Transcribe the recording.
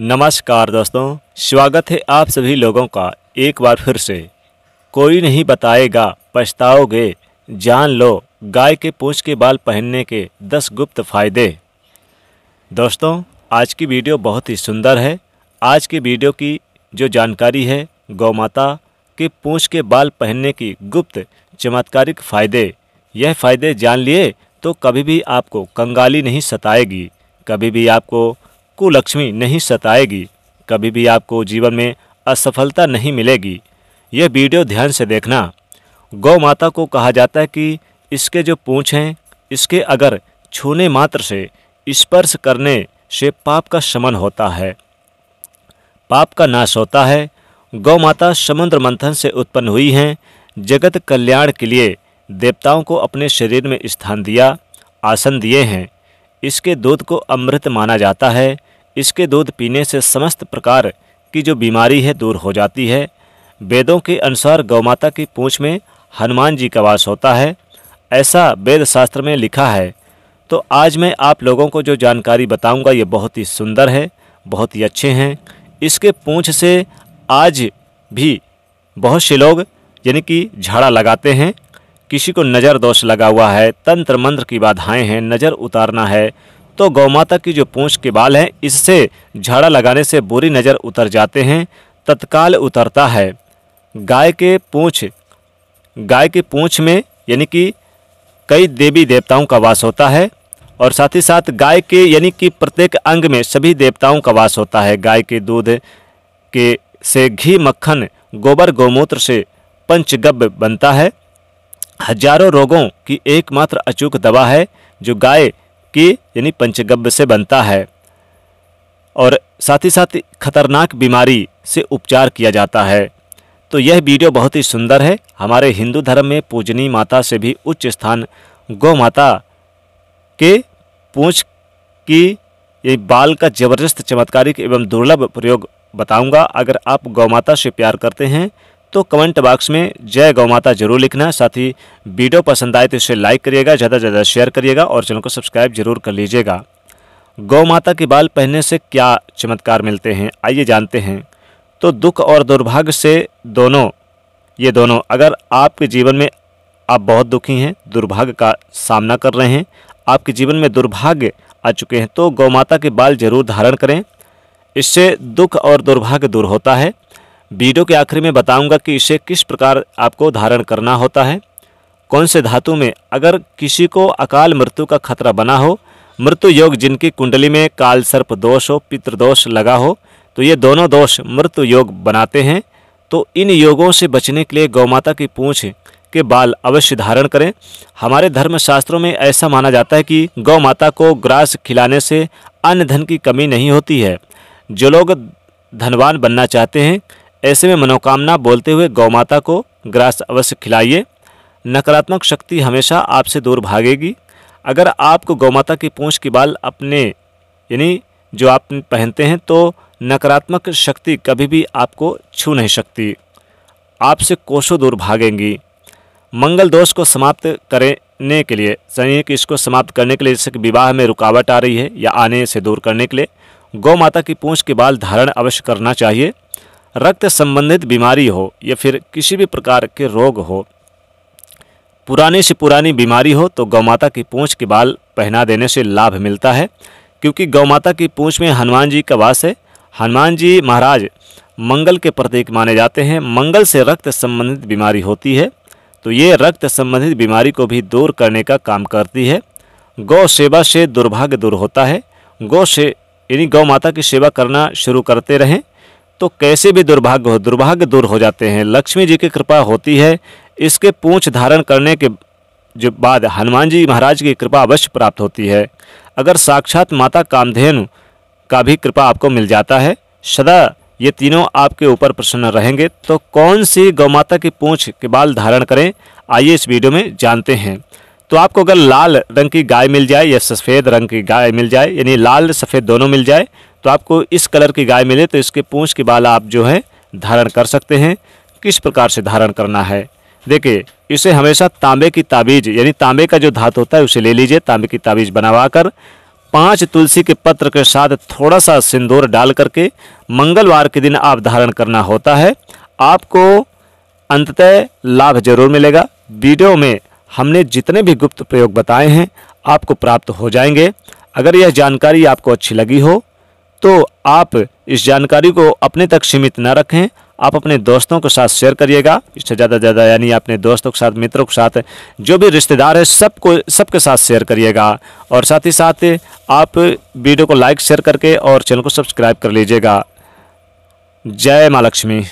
नमस्कार दोस्तों स्वागत है आप सभी लोगों का एक बार फिर से कोई नहीं बताएगा पछताओगे जान लो गाय के पूछ के बाल पहनने के दस गुप्त फायदे दोस्तों आज की वीडियो बहुत ही सुंदर है आज की वीडियो की जो जानकारी है गौ माता के पूछ के बाल पहनने की गुप्त चमत्कारिक फ़ायदे यह फ़ायदे जान लिए तो कभी भी आपको कंगाली नहीं सताएगी कभी भी आपको आपको लक्ष्मी नहीं सताएगी कभी भी आपको जीवन में असफलता नहीं मिलेगी यह वीडियो ध्यान से देखना गौ माता को कहा जाता है कि इसके जो पूँछ हैं इसके अगर छूने मात्र से स्पर्श करने से पाप का शमन होता है पाप का नाश होता है गौ माता समुद्र मंथन से उत्पन्न हुई हैं जगत कल्याण के लिए देवताओं को अपने शरीर में स्थान दिया आसन दिए हैं इसके दूध को अमृत माना जाता है इसके दूध पीने से समस्त प्रकार की जो बीमारी है दूर हो जाती है वेदों के अनुसार गौ माता की पूँछ में हनुमान जी का वास होता है ऐसा वेद शास्त्र में लिखा है तो आज मैं आप लोगों को जो जानकारी बताऊंगा ये बहुत ही सुंदर है बहुत ही अच्छे हैं इसके पूँछ से आज भी बहुत से लोग यानी कि झाड़ा लगाते हैं किसी को नज़र दोष लगा हुआ है तंत्र मंत्र की बाधाएं हैं नज़र उतारना है तो गौमाता की जो पूंछ के बाल हैं इससे झाड़ा लगाने से बुरी नज़र उतर जाते हैं तत्काल उतरता है गाय के पूंछ गाय की पूंछ में यानी कि कई देवी देवताओं का वास होता है और साथ ही साथ गाय के यानी कि प्रत्येक अंग में सभी देवताओं का वास होता है गाय के दूध के से घी मक्खन गोबर गौमूत्र से पंचगव्य बनता है हजारों रोगों की एकमात्र अचूक दवा है जो गाय की यानी पंचगव्य से बनता है और साथ ही साथ खतरनाक बीमारी से उपचार किया जाता है तो यह वीडियो बहुत ही सुंदर है हमारे हिंदू धर्म में पूजनी माता से भी उच्च स्थान गौ माता के पूछ की ये बाल का जबरदस्त चमत्कारिक एवं दुर्लभ प्रयोग बताऊंगा अगर आप गौ माता से प्यार करते हैं तो कमेंट बॉक्स में जय गौ माता जरूर लिखना साथ ही वीडियो पसंद आए तो इसे लाइक करिएगा ज़्यादा से ज़्यादा शेयर करिएगा और चैनल को सब्सक्राइब जरूर कर लीजिएगा गौ माता के बाल पहनने से क्या चमत्कार मिलते हैं आइए जानते हैं तो दुख और दुर्भाग्य से दोनों ये दोनों अगर आपके जीवन में आप बहुत दुखी हैं दुर्भाग्य का सामना कर रहे हैं आपके जीवन में दुर्भाग्य आ चुके हैं तो गौ माता के बाल जरूर धारण करें इससे दुख और दुर्भाग्य दूर होता है वीडियो के आखिर में बताऊंगा कि इसे किस प्रकार आपको धारण करना होता है कौन से धातु में अगर किसी को अकाल मृत्यु का खतरा बना हो मृत्यु योग जिनकी कुंडली में काल सर्प दोष हो पितृदोष लगा हो तो ये दोनों दोष मृत्यु योग बनाते हैं तो इन योगों से बचने के लिए गौ माता की पूँछ के बाल अवश्य धारण करें हमारे धर्मशास्त्रों में ऐसा माना जाता है कि गौ माता को ग्रास खिलाने से अन्न धन की कमी नहीं होती है जो लोग धनवान बनना चाहते हैं ऐसे में मनोकामना बोलते हुए गौ माता को ग्रास अवश्य खिलाइए नकारात्मक शक्ति हमेशा आपसे दूर भागेगी अगर आपको गौ माता की पूँछ की बाल अपने यानी जो आप पहनते हैं तो नकारात्मक शक्ति कभी भी आपको छू नहीं सकती आपसे कोशों दूर भागेंगी मंगल दोष को समाप्त करने के लिए सही कि इसको समाप्त करने के लिए जैसे कि विवाह में रुकावट आ रही है या आने से दूर करने के लिए गौ माता की पूँछ के बाल धारण अवश्य करना चाहिए रक्त संबंधित बीमारी हो या फिर किसी भी प्रकार के रोग हो पुराने से पुरानी बीमारी हो तो गौ माता की पूँछ के बाल पहना देने से लाभ मिलता है क्योंकि गौ माता की पूँछ में हनुमान जी का वास है हनुमान जी महाराज मंगल के प्रतीक माने जाते हैं मंगल से रक्त संबंधित बीमारी होती है तो ये रक्त संबंधित बीमारी को भी दूर करने का काम करती है गौ सेवा से दुर्भाग्य दूर होता है गौ से यानी गौ माता की सेवा करना शुरू करते रहें तो कैसे भी दुर्भाग्य हो दुर्भाग्य दूर हो जाते हैं लक्ष्मी जी की कृपा होती है इसके पूंछ धारण करने के जो बाद हनुमान जी महाराज की कृपा अवश्य प्राप्त होती है अगर साक्षात माता कामधेनु का भी कृपा आपको मिल जाता है सदा ये तीनों आपके ऊपर प्रसन्न रहेंगे तो कौन सी गौ माता की पूँछ के बाल धारण करें आइए इस वीडियो में जानते हैं तो आपको अगर लाल रंग की गाय मिल जाए या सफ़ेद रंग की गाय मिल जाए यानी लाल सफ़ेद दोनों मिल जाए तो आपको इस कलर की गाय मिले तो इसके पूँछ के बाल आप जो है धारण कर सकते हैं किस प्रकार से धारण करना है देखिए इसे हमेशा तांबे की ताबीज यानी तांबे का जो धातु होता है उसे ले लीजिए तांबे की ताबीज बनवा कर पाँच तुलसी के पत्र के साथ थोड़ा सा सिंदूर डाल करके मंगलवार के दिन आप धारण करना होता है आपको अंततः लाभ जरूर मिलेगा वीडियो में हमने जितने भी गुप्त प्रयोग बताए हैं आपको प्राप्त हो जाएंगे अगर यह जानकारी आपको अच्छी लगी हो तो आप इस जानकारी को अपने तक सीमित न रखें आप अपने दोस्तों के साथ शेयर करिएगा इससे ज़्यादा ज़्यादा यानी अपने दोस्तों के साथ मित्रों के साथ जो भी रिश्तेदार है सबको सबके साथ शेयर करिएगा और साथ ही साथ आप वीडियो को लाइक शेयर करके और चैनल को सब्सक्राइब कर लीजिएगा जय माँ लक्ष्मी